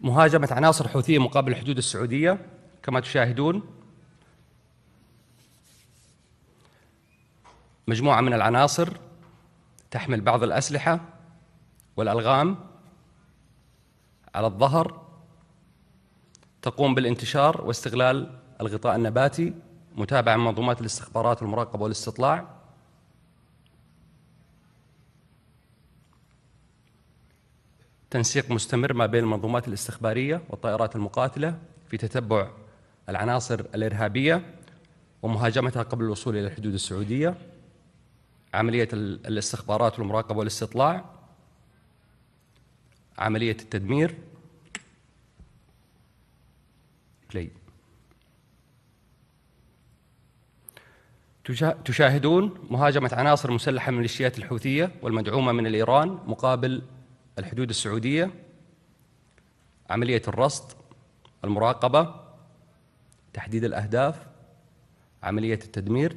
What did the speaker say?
مهاجمة عناصر حوثية مقابل الحدود السعودية كما تشاهدون مجموعة من العناصر تحمل بعض الأسلحة والألغام على الظهر تقوم بالانتشار واستغلال الغطاء النباتي متابعة منظومات الاستخبارات والمراقبة والاستطلاع تنسيق مستمر ما بين المنظومات الاستخبارية والطائرات المقاتلة في تتبع العناصر الإرهابية ومهاجمتها قبل الوصول إلى الحدود السعودية عملية الاستخبارات والمراقبة والاستطلاع عملية التدمير تشاهدون مهاجمة عناصر مسلحة من الميليشيات الحوثية والمدعومة من الإيران مقابل الحدود السعودية عملية الرصد المراقبة تحديد الأهداف عملية التدمير